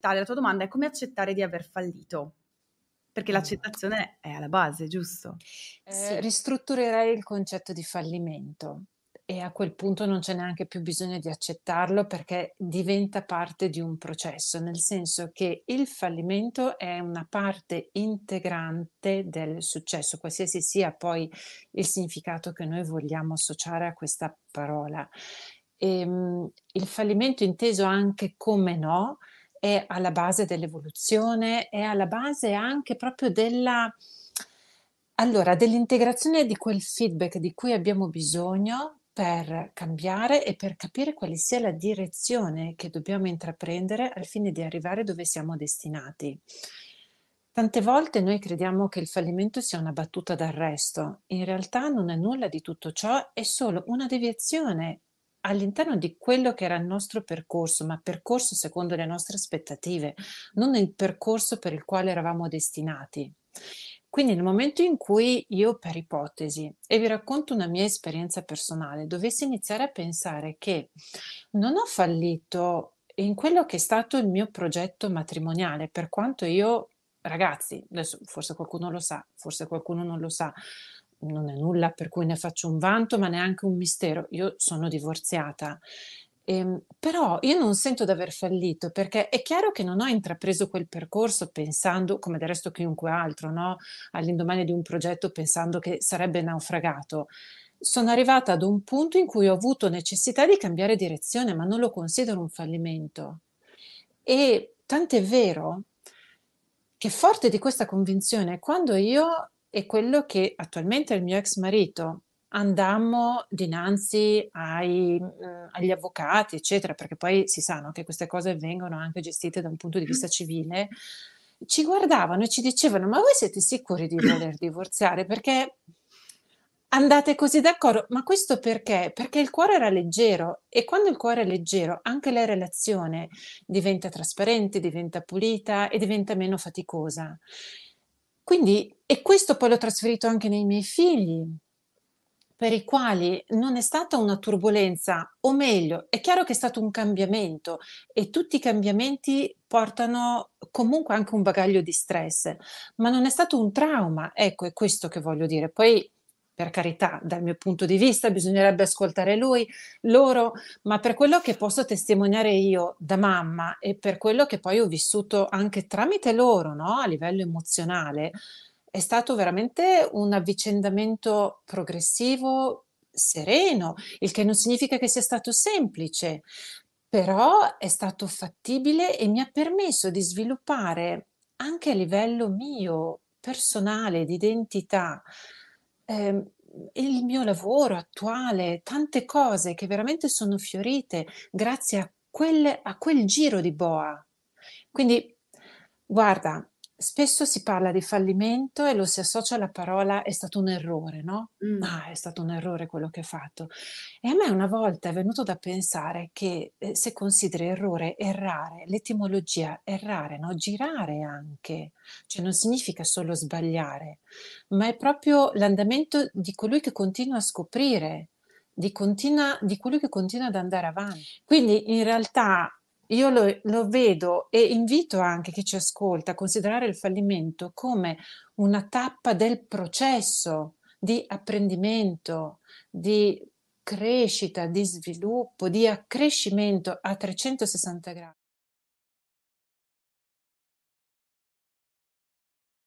la tua domanda è come accettare di aver fallito? Perché mm. l'accettazione è alla base, giusto? Eh, Ristrutturerei il concetto di fallimento e a quel punto non c'è neanche più bisogno di accettarlo perché diventa parte di un processo, nel senso che il fallimento è una parte integrante del successo, qualsiasi sia poi il significato che noi vogliamo associare a questa parola. E, ehm, il fallimento inteso anche come no, è alla base dell'evoluzione, è alla base anche proprio della, allora, dell'integrazione di quel feedback di cui abbiamo bisogno per cambiare e per capire quale sia la direzione che dobbiamo intraprendere al fine di arrivare dove siamo destinati. Tante volte noi crediamo che il fallimento sia una battuta d'arresto, in realtà non è nulla di tutto ciò, è solo una deviazione all'interno di quello che era il nostro percorso, ma percorso secondo le nostre aspettative, non il percorso per il quale eravamo destinati. Quindi nel momento in cui io, per ipotesi, e vi racconto una mia esperienza personale, dovessi iniziare a pensare che non ho fallito in quello che è stato il mio progetto matrimoniale, per quanto io, ragazzi, adesso forse qualcuno lo sa, forse qualcuno non lo sa, non è nulla per cui ne faccio un vanto, ma neanche un mistero. Io sono divorziata. Ehm, però io non sento di aver fallito perché è chiaro che non ho intrapreso quel percorso pensando, come del resto chiunque altro, no? all'indomani di un progetto pensando che sarebbe naufragato. Sono arrivata ad un punto in cui ho avuto necessità di cambiare direzione, ma non lo considero un fallimento. E tant'è vero che forte di questa convinzione, quando io e quello che attualmente il mio ex marito. Andammo dinanzi ai, mh, mm, agli avvocati, eccetera, perché poi si sanno che queste cose vengono anche gestite da un punto di vista mm. civile. Ci guardavano e ci dicevano: Ma voi siete sicuri di voler divorziare? Perché andate così d'accordo? Ma questo perché? Perché il cuore era leggero e quando il cuore è leggero anche la relazione diventa trasparente, diventa pulita e diventa meno faticosa. Quindi, e questo poi l'ho trasferito anche nei miei figli, per i quali non è stata una turbolenza, o meglio, è chiaro che è stato un cambiamento e tutti i cambiamenti portano comunque anche un bagaglio di stress, ma non è stato un trauma, ecco, è questo che voglio dire. Poi per carità, dal mio punto di vista bisognerebbe ascoltare lui, loro, ma per quello che posso testimoniare io da mamma e per quello che poi ho vissuto anche tramite loro, no? a livello emozionale, è stato veramente un avvicendamento progressivo, sereno, il che non significa che sia stato semplice, però è stato fattibile e mi ha permesso di sviluppare anche a livello mio, personale, di identità, ehm, il mio lavoro attuale, tante cose che veramente sono fiorite grazie a, quel, a quel giro di boa. Quindi, guarda, spesso si parla di fallimento e lo si associa alla parola è stato un errore, no? Mm. Ah, è stato un errore quello che ho fatto. E a me una volta è venuto da pensare che eh, se consideri errore, errare, l'etimologia errare, no? Girare anche, cioè non significa solo sbagliare, ma è proprio l'andamento di colui che continua a scoprire, di, continua, di colui che continua ad andare avanti. Quindi in realtà io lo, lo, vedo e invito anche chi ci ascolta a considerare il fallimento come una tappa del processo di apprendimento, di crescita, di sviluppo, di accrescimento a 360 gradi.